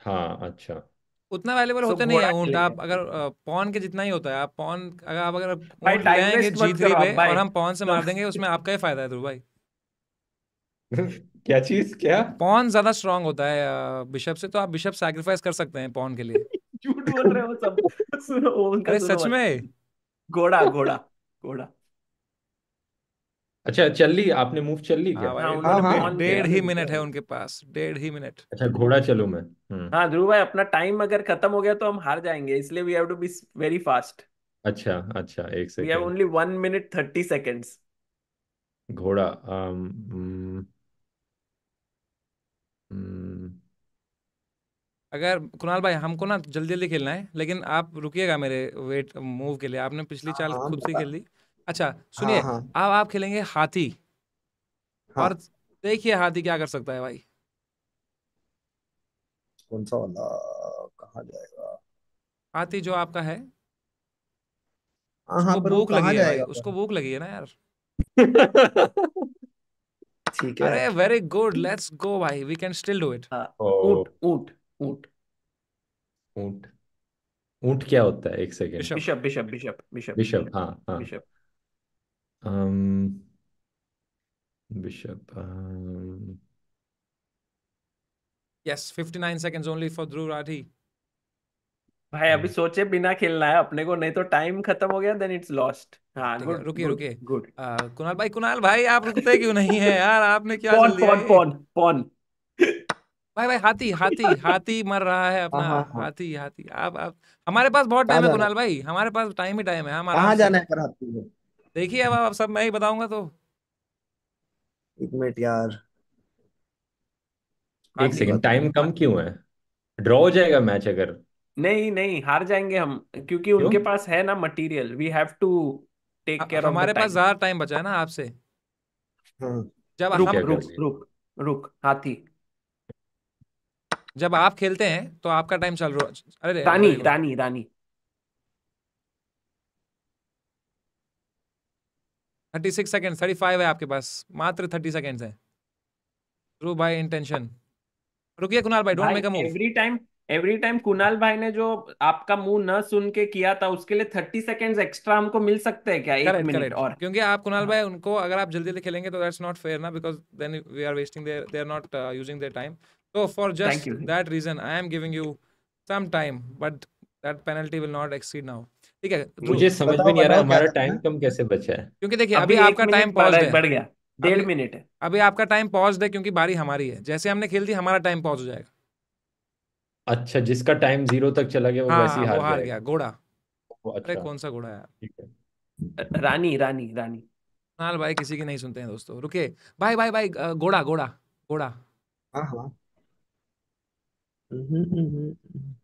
हाँ अच्छा उतना वैल्यूबल होते नहीं है ऊंट आप अगर पॉन के जितना ही होता है आप पॉन अगर आप अगर भाई टाइम जीत और हम पॉन से मार देंगे उसमें आपका ही फायदा है ध्रुव भाई क्या चीज क्या पॉन ज्यादा स्ट्रांग होता है बिशप से तो आप बिशप सैक्रिफाइस कर सकते हैं पॉन के लिए झूठ बोल रहे हो सब सुनो अरे सच में घोड़ा घोड़ा घोड़ा अच्छा चल ली आपने मूव चल ली क्या हाँ भाई हाँ, उन्होंने हाँ, डेढ़ ही मिनट है उनके पास डेढ़ ही मिनट अच्छा घोड़ा चलो मैं हम्म। हाँ ध्रुव भाई अपना टाइम अगर खत्म हो गया तो हम हार जाएंगे इसलिए we have to be very fast अच्छा अच्छा एक second we have only one minute thirty seconds घोड़ा um, mm, mm। अगर कुणाल भाई हमको ना जल्दी जल्दी खेलना है लेकिन आप रुकिएगा मेरे वेट मूव के लिए आपने पिछली हाँ, चाल हाँ, खुद से खेल ली अच्छा हाँ, सुनिए हाँ हाँ अब आप खेलेंगे हाथी हाँ और देखिए हाथी क्या कर सकता है भाई कौन सा वाला कहा जाएगा हाथी जो आपका है हाँ, उसको हाँ, भूख लगी है भाई उसको भूख लगी है ना यार ठीक है अरे वेरी गुड लेट्स गो भाई we can still do it हाँ ओ ऊंट ऊंट ऊंट ऊंट ऊंट क्या होता है एक second bishop bishop bishop bishop bishop हाँ हाँ bishop Um, bishop. Um... Yes, 59 seconds only for Dhruv Rathi. भाई अभी सोचे बिना खेलना है अपने को नहीं तो टाइम खत्म हो गया देन इट्स लॉस्ट गुड रुकिए रुकिए गुड कुणाल भाई कुणाल भाई आप रुकते क्यों नहीं है यार आपने क्या पौन, पॉन पौन, पौन, पौन. भाई भाई हाथी हाथी हाथी मर रहा है अपना हाँ, हाँ, हाँ। हाथी हाथी आप आप हमारे पास बहुत टाइम है कुणाल भाई हमारे पास टाइम ही टाइम है हम कहाँ जाना है हाथी देखिए अब आप सब मैं ही बताऊंगा तो एक मिनट यार एक सेकंड टाइम कम क्यों है ड्रॉ हो जाएगा मैच अगर नहीं नहीं हार जाएंगे हम क्योंकि क्यों? उनके पास है ना material we have to take care of हमारे पास ज्यादा टाइम बचा है ना आपसे हम्म। जब रुक हम रुक रुक रुक हाथी जब आप खेलते हैं तो आपका टाइम चल रहा है अरे रानी रानी रानी thirty six second thirty five है आपके पास मात्र थर्टी सेकेंड्स है रू भाई इंटेंशन रुकिए कुणाल भाई don't make a move every time every time Kunal भाई ने जो आपका मुंह न सुन के किया था उसके लिए थर्टी सेकेंड्स एक्स्ट्रा हमको मिल सकते हैं क्या एक मिनट और क्योंकि आप कुणाल हाँ। भाई उनको अगर आप जल्दी जल्दी खेलेंगे तो दैट्स नॉट फेयर ना because then we are wasting their they are not using their time so for just that reason I am giving you some time but that penalty will not exceed now ठीक है तो मुझे समझ में नहीं आ रहा हमारा टाइम कम कैसे बचा है क्योंकि देखिए अभी, अभी आपका टाइम पॉज है बढ़ गया डेढ़ मिनट है अभी आपका टाइम पॉज है क्योंकि बारी हमारी है जैसे हमने खेल दी हमारा टाइम पॉज हो जाएगा अच्छा जिसका टाइम जीरो तक चला गया वो हाँ, वैसे ही हाँ, हार, हार गया घोड़ा अच्छा। अरे कौन सा घोड़ा है रानी रानी रानी नाल भाई किसी की नहीं सुनते हैं दोस्तों रुके भाई भाई भाई घोड़ा घोड़ा घोड़ा हाँ हाँ हम्म, हम्म, हम्म,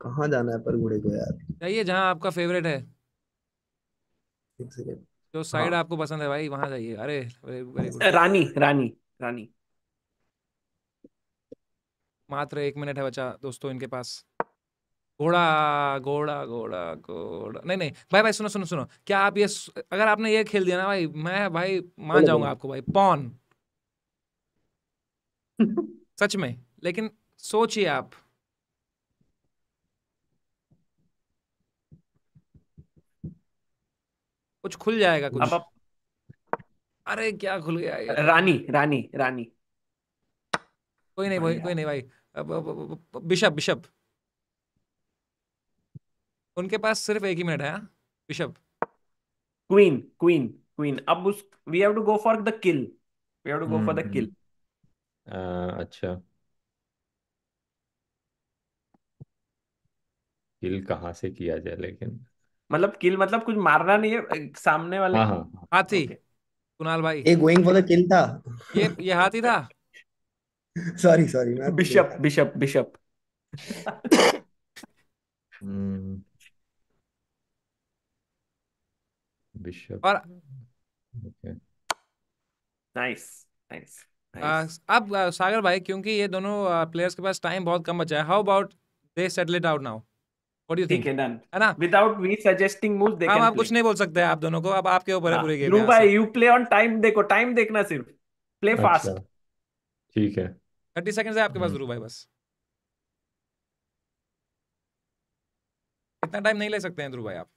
कहाँ जाना है पर घोड़े को यार जाइए जहाँ आपका फेवरेट है एक सेकेंड जो साइड हाँ। आपको पसंद है भाई वहां जाइए अरे वेरी वेरी गुड रानी रानी रानी मात्र एक मिनट है बचा दोस्तों इनके पास घोड़ा घोड़ा घोड़ा घोड़ा नहीं नहीं भाई भाई सुनो सुनो सुनो क्या आप ये अगर आपने ये खेल दिया ना भाई मैं भाई मान जाऊंगा आपको भाई पॉन सच में लेकिन सोचिए आप कुछ खुल जाएगा कुछ अब अरे क्या खुल गया ये रानी रानी रानी कोई नहीं हाँ भाई कोई नहीं भाई बिशप बिशप उनके पास सिर्फ एक ही मिनट है हाँ? बिशप क्वीन क्वीन क्वीन अब उस we have to go for the kill we have to go for the kill अच्छा किल कहाँ से किया जाए लेकिन मतलब किल मतलब कुछ मारना नहीं है सामने वाले हाँ हाँ, हाँ हाथी कुणाल भाई ये गोइंग फॉर द किल था ये ये हाथी था सॉरी सॉरी मैं बिशप बिशप बिशप हम्म। बिशप और ओके नाइस नाइस अब सागर भाई क्योंकि ये दोनों प्लेयर्स के पास टाइम बहुत कम बचा है how about they settle it out now what you think है है ना विदाउट वी सजेस्टिंग मूव्स दे आप कुछ नहीं बोल सकते आप दोनों को अब आपके ऊपर है हाँ, पूरे गेम भाई यू प्ले ऑन टाइम देखो टाइम देखना सिर्फ प्ले अच्छा। फास्ट ठीक है 30 सेकंड्स है आपके पास ध्रुव हम्म। भाई बस इतना टाइम नहीं ले सकते हैं ध्रुव भाई आप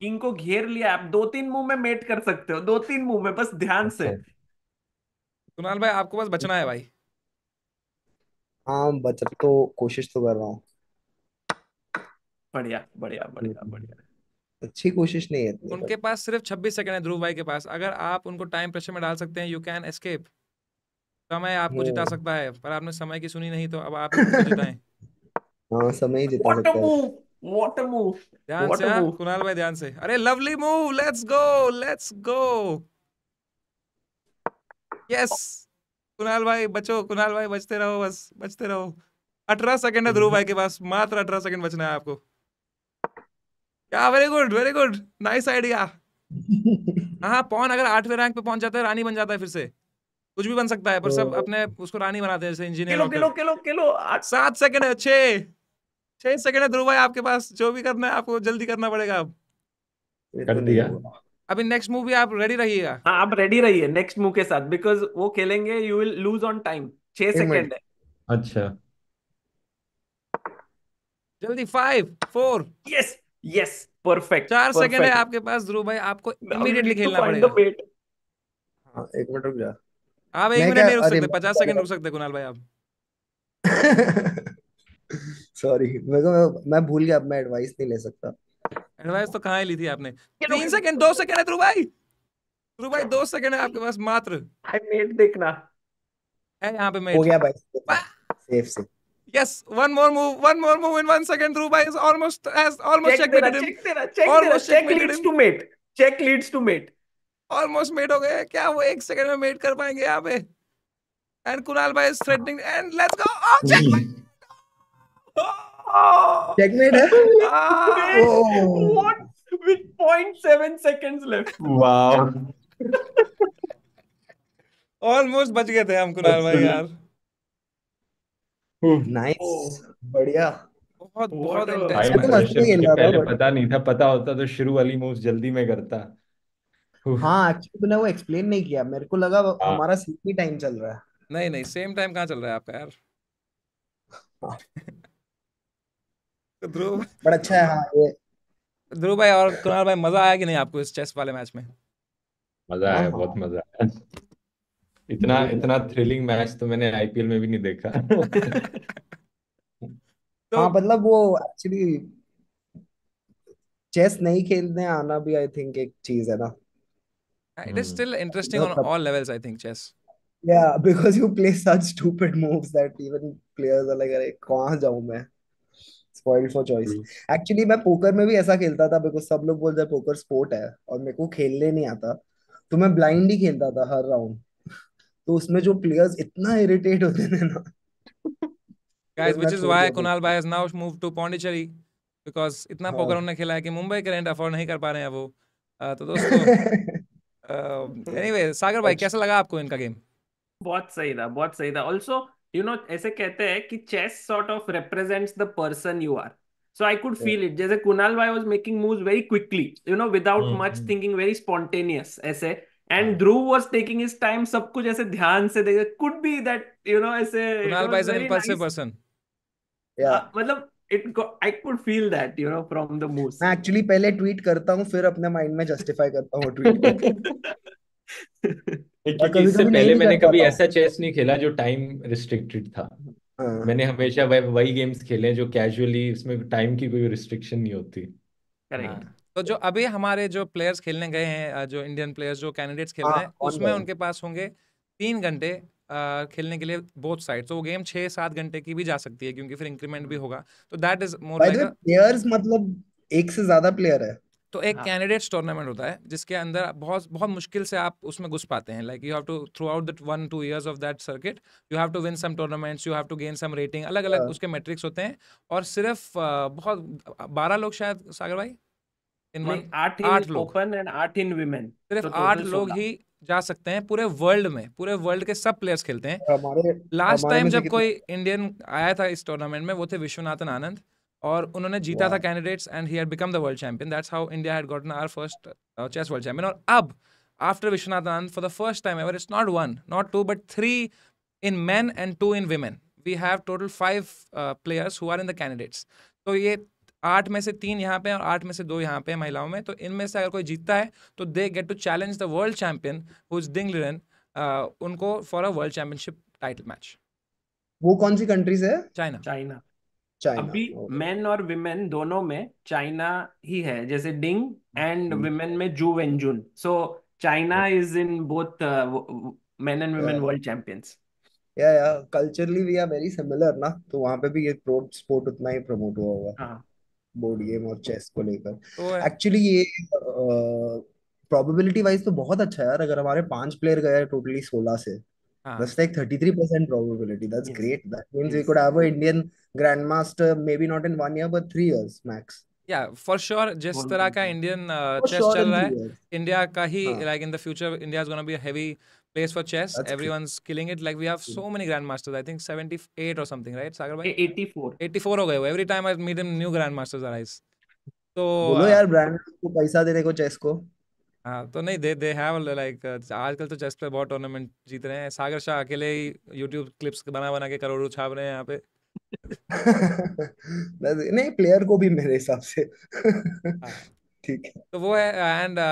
किंग को घेर लिया आप दो तीन मुंह में मेट कर सकते हो दो तीन मुंह में बस ध्यान से अच्छा। कुणाल भाई आपको बस बचना है भाई हाँ बच तो कोशिश तो कर रहा हूँ बढ़िया बढ़िया बढ़िया हम्म, बढ़िया हम्म। अच्छी कोशिश नहीं है उनके पास सिर्फ 26 सेकंड है ध्रुव भाई के पास अगर आप उनको टाइम प्रेशर में डाल सकते हैं यू कैन एस्केप समय आपको जिता हम्म। सकता है पर आपने समय की सुनी नहीं तो अब आप जिताएं हाँ समय ही जिता सकता है What a मूव ध्यान What से a हाँ, कुणाल भाई ध्यान से अरे lovely move let's go let's go yes Kunal भाई बचो कुणाल भाई बचते रहो बस बचते रहो अठारह सेकंड है ध्रुव भाई के पास मात्र अठारह सेकंड बचना है आपको क्या very good very good nice idea हाँ पौन अगर आठवें रैंक पे पहुंच जाता है रानी बन जाता है फिर से कुछ भी बन सकता है पर तो सब अपने उसको रानी बनाते हैं जैसे इंजीनियर किलो किलो किलो किलो सात सेकंड है छः छह सेकंड है ध्रुव भाई आपके पास जो भी करना है आपको जल्दी करना पड़ेगा अब कर तो दिया अभी नेक्स्ट मूव भी आप रेडी रहिएगा हाँ आप रेडी रहिए नेक्स्ट मूव के साथ बिकॉज वो खेलेंगे you will lose on time छह सेकंड है अच्छा जल्दी five four yes yes perfect चार सेकंड है आपके पास ध्रुव भाई आपको इमीडिएटली खेलना पड़ेगा हाँ एक मिनट रुक जा आप एक मिनट नहीं रुक सकते पचास सेकंड रुक सकते कुणाल भाई आप सॉरी मैं, मैं, मैं भूल गया अब मैं एडवाइस नहीं ले सकता एडवाइस तो कहाँ ली थी आपने तीन सेकंड दो सेकंड है ध्रुव भाई ध्रुव भाई दो सेकंड है आपके पास मात्र आई मेड देखना है यहाँ पे मैं हो गया भाई safe safe Yes, one more move, one more move in one second. Rubai is almost has almost check checkmated him. Check देना, check almost देना, check leads him. to mate. Check leads to mate. Almost mate हो गए क्या वो एक second में met कर पाएंगे यहाँ पे And Kunal bhai is threatening and let's go. Oh, checkmate. Oh. Checkmate है? Ah. Oh. What? With 0.7 seconds left. Wow. Almost बच गए थे हम कुणाल भाई यार. नाइस हम्म। बढ़िया बहुत तो बहुत तो तो पहले पता नहीं था पता होता तो शुरू वाली जल्दी में करता हाँ एक्चुअली तूने वो एक्सप्लेन नहीं किया मेरे को लगा हाँ। हमारा टाइम चल रहा है नहीं नहीं सेम टाइम कहाँ चल रहा है आपका यार हाँ। ध्रुव बड़ा अच्छा है हाँ ये ध्रुव भाई और कुणाल भाई मजा आया कि नहीं आपको इस चेस वाले मैच में मजा आया हाँ, बहुत मजा आया इतना इतना थ्रिलिंग मैच तो मैंने आईपीएल में भी नहीं देखा हाँ तो मतलब वो एक्चुअली चेस नहीं खेलने आना भी आई थिंक एक चीज है ना it is still interesting on all levels I think chess या because you play such stupid moves that even players are like अरे कहां जाऊं मैं स्पॉइल फॉर चॉइस एक्चुअली मैं पोकर में भी ऐसा खेलता था बिकॉज़ सब लोग बोलते हैं पोकर स्पोर्ट है और मेरे को खेलने नहीं आता तो मैं ब्लाइंड ही खेलता था हर राउंड तो उसमें जो प्लेयर्स इतना इरिटेट होते थे ना guys which is why Kunal भाई has now moved to Pondicherry because इतना पोकर हाँ। उन्होंने खेला है कि मुंबई करंट अफोर्ड नहीं कर पा रहे हैं वो तो दोस्तों एनीवे सागर भाई अच्छा। कैसा लगा आपको इनका गेम बहुत सही था बहुत सही था ऑल्सो यू नो ऐसे कहते हैं कि chess sort of represents the person you are so I could feel it जैसे कुणाल भाई was making moves very quickly you know without much thinking very spontaneous ऐसे एंड ध्रुव वॉज टेकिंग इस time सब कुछ ऐसे ध्यान से देख could be that you know ऐसे हाँ, मतलब it I could feel that you know from the मैं एक्चुअली पहले ट्वीट करता हूँ फिर अपने माइंड में जस्टिफाई करता हूँ ट्वीट को इससे पहले मैंने कभी ऐसा चेस नहीं खेला जो टाइम रिस्ट्रिक्टेड था हाँ। मैंने हमेशा वही गेम्स खेले जो कैजुअली उसमें टाइम की कोई रिस्ट्रिक्शन नहीं होती करेक्ट तो जो अभी हमारे जो प्लेयर्स खेलने गए हैं जो इंडियन प्लेयर्स जो कैंडिडेट्स खेल रहे हाँ, हैं उसमें उनके पास होंगे तीन घंटे खेलने के लिए बोथ साइड तो वो गेम छह सात घंटे की भी जा सकती है क्योंकि फिर इंक्रीमेंट भी होगा तो that is more like players मतलब एक से ज्यादा प्लेयर है तो एक कैंडिडेट्स हाँ। टूर्नामेंट होता है जिसके अंदर बहुत बहुत मुश्किल से आप उसमें घुस पाते हैं like you have to throughout that one two years of that circuit you have to win some tournaments you have to gain some rating अलग अलग उसके मैट्रिक्स होते हैं और सिर्फ बहुत बारह लोग शायद सागर भाई इन वन आठ आठ लोग ओपन एंड आठ इन विमेन तो सिर्फ आठ लोग ही जा सकते हैं पूरे वर्ल्ड में पूरे वर्ल्ड के सब प्लेयर्स खेलते हैं लास्ट टाइम जब कोई इंडियन आया था इस टूर्नामेंट में वो थे विश्वनाथन आनंद और उन्होंने जीता था candidates and he had become the world champion that's how India had gotten our first chess world champion और अब after Vishwanath Anand for the first time ever it's not one not two but three in men and two in women we have total five players who are in the candidates तो ये आठ में से तीन यहाँ पे और आठ में से दो यहाँ पे महिलाओं में तो इनमें से अगर कोई जीतता है तो they get to challenge the world champion who's Ding Liren उनको for a world championship title match वो कौन सी कंट्रीज है चाइना चाइना China. अभी मेन और विमेन दोनों में चाइना ही है जैसे डिंग एंड विमेन में Ju Wenjun so China is in both men and women world champions yeah yeah culturally we are very similar ना तो वहां पे भी ये स्पोर्ट उतना ही प्रमोट हुआ होगा हाँ बोर्ड गेम और चेस को लेकर एक्चुअली ये प्रोबेबिलिटी वाइज तो बहुत अच्छा है यार अगर हमारे पांच प्लेयर गए टोटली सोलह से दस like thirty three percent probability that's great that means we could have a Indian grand master may be not in one year but three years max yeah for sure जिस तरह का Indian chess चल रहा है India का ही like in the future India is gonna be a heavy place for chess. That's Everyone's cool. killing it. Like we have so many grandmasters. I think seventy-eight or something, right? Sagar bhai? Eighty-four. 84. 84 हो गए हो. Every time I meet him, new grandmasters arise. तो बोलो यार brand को पैसा दे को chess को हाँ तो नहीं दे दे हैव लाइक आजकल तो चेस पे बहुत टूर्नामेंट जीत रहे हैं सागर शाह अकेले ही यूट्यूब क्लिप्स बना बना के करोड़ों छाप रहे हैं यहाँ पे नहीं प्लेयर को भी मेरे हिसाब से ठीक है तो वो है एंड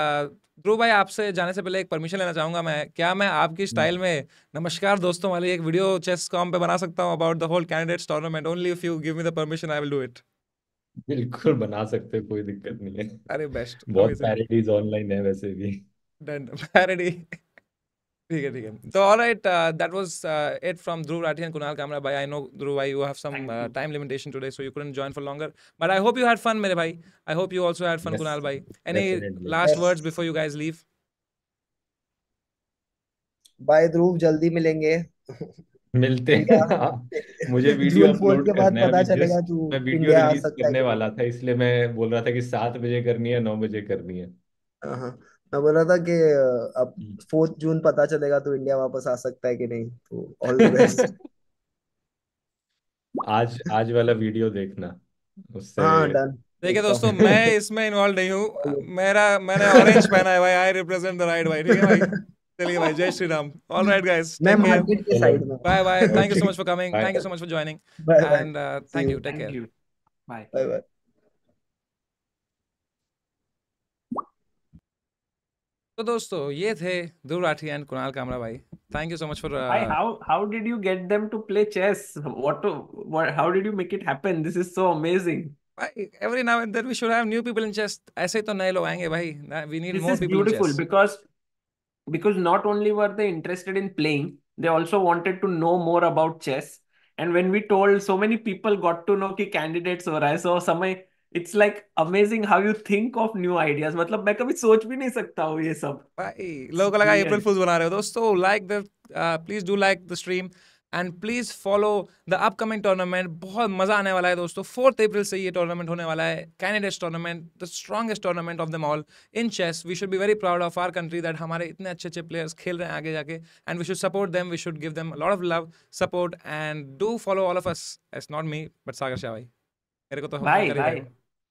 ध्रुव भाई आपसे जाने से पहले एक परमिशन लेना चाहूंगा मैं क्या मैं आपकी स्टाइल हम्म। में नमस्कार दोस्तों वाली एक वीडियो चेस कॉम पे बना सकता हूँ about the whole candidates tournament only if you give me the permission I will do it बिल्कुल बना सकते हो कोई दिक्कत नहीं है अरे बेस्ट बहुत पैरोडीज ऑनलाइन है वैसे भी डन पैरोडी ठीक है ठीक है तो all right that was it from Dhruv Rathee and Kunal Kamra भाई आई नो ध्रुव भाई you have some time limitation today so you couldn't join for longer but I hope you had fun मेरे भाई I hope you also had fun Kunal भाई any last words before you guys leave bye Dhruv जल्दी मिलेंगे मिलते हैं मुझे video upload के बाद पता चलेगा तू मैं वीडियो रिलीज करने वाला था इसलिए मैं बोल रहा था कि सात बजे करनी है नौ बजे करनी है हाँ, हाँ। मैं बोल रहा था कि अब हम्म। फोर्थ जून पता चलेगा तो इंडिया वापस आ सकता है कि नहीं तो ऑल द बेस्ट आज आज वाला वीडियो देखना उससे हाँ डन देखिए दोस्तों मैं इसमें इन्वॉल्व नहीं हूँ मेरा मैंने ऑरेंज पहना है भाई आई रिप्रेजेंट द राइट भाई ठीक है भाई चलिए भाई जय Shri Ram all right guys मैं मार्केट के साइड में bye bye thank you so much for coming thank you so much for joining and thank you take care bye bye तो दोस्तों ये थे ध्रुव राठी एंड कुणाल कामरा भाई thank you so much for how how did you get them to play chess what how did you make it happen this is so amazing every now and then we should have new people in chess ऐसे ही तो नए लोग आएंगे भाई we need more people beautiful because because not only were they interested in playing they also wanted to know more about chess and when we told so many people got to know ki candidates ho raha hai so samay it's like amazing how you think of new ideas मतलब मैं कभी सोच भी नहीं सकता हूँ ये सब भाई लोगों को लगा अप्रैल फूल्स बना रहे हो दोस्तों like the please do like the stream and please follow the upcoming tournament बहुत मज़ा आने वाला है दोस्तों फोर्थ अप्रैल से ये टूर्नामेंट होने वाला है candidates tournament the strongest tournament of them all in chess we should be very proud of our country that हमारे इतने अच्छे अच्छे प्लेयर्स खेल रहे हैं आगे जाके and we should support them we should give them lot of love support and do follow all of us as not me but Sagar Shah भाई मेरे को तो भाई, भाई।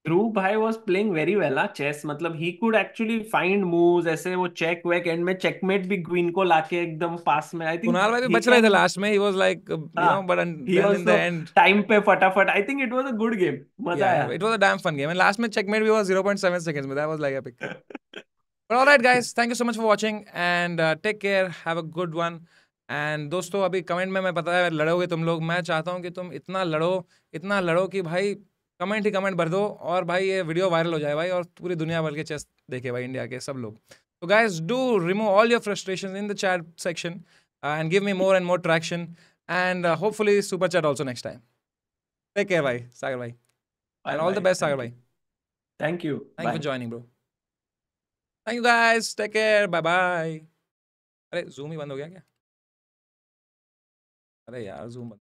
ध्रुव भाई was playing very well ah chess मतलब he could actually find moves ऐसे वो चेक वेक एंड में चेकमेट भी ग्वीन को लाके एकदम पास में आई थिंक कुणाल भाई भी तो बच रहे थे लास्ट में ही was like you know but in the end time पे फटाफट I think it was a good game मजा आया it was a damn fun game and last में चेकमेट भी वाज 0.7 सेकंड्स में that was like epic but all right guys thank you so much for watching and take care have a good one and दोस्तों अभी comment में मैं पता है लड़ोगे तुम लोग मैं चाहता हूं कि तुम इतना लड़ो इतना लड़ो कि भाई कमेंट ही कमेंट भर दो और भाई ये वीडियो वायरल हो जाए भाई और पूरी दुनिया भर के चेस देखे भाई इंडिया के सब लोग तो guys do remove all your frustration in the chat section and give me more and more traction and hopefully super chat also next time take care भाई सागर भाई and all the best Sagar भाई thank you thank you joining bro thank you guys take care bye bye अरे Zoom ही बंद हो गया क्या अरे यार जूम बंद